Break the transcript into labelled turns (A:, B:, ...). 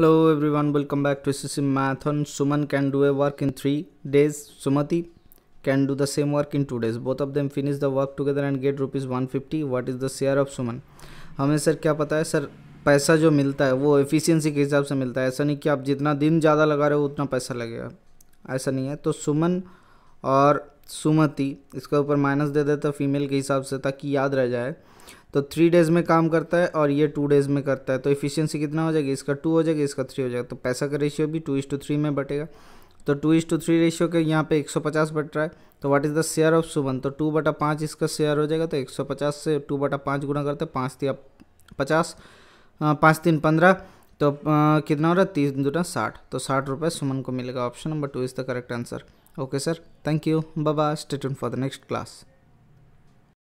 A: hello everyone welcome back to सी मैथन Suman can do a work in three days Sumati can do the same work in two days both of them finish the work together and get rupees one fifty what is the share of Suman हमें sir क्या पता है sir पैसा जो मिलता है वो efficiency के हिसाब से मिलता है ऐसा नहीं कि आप जितना दिन ज़्यादा लगा रहे हो उतना पैसा लगेगा ऐसा नहीं है तो सुमन और सुमति इसके ऊपर माइनस दे देता है फीमेल के हिसाब से ताकि याद रह जाए तो थ्री डेज़ में काम करता है और ये टू डेज़ में करता है तो इफिशियंसी कितना हो जाएगी इसका टू हो जाएगा इसका थ्री हो जाएगा तो पैसा का रेशियो भी टू इज टू थ्री में बटेगा तो two is two three ratio के यहाँ पे पचास बट रहा है तो what is the share of Suman तो टू बटा पाँच इसका शेयर हो जाएगा तो एक सौ पचास से टू बटा पाँच गुना करते हैं पाँच तीन पचास पाँच तीन पंद्रह तो कितना हो रहा है तीस दूटा साठ तो साठ रुपये सुमन को मिलेगा option number two is the correct answer okay sir thank you बाबा state for the next class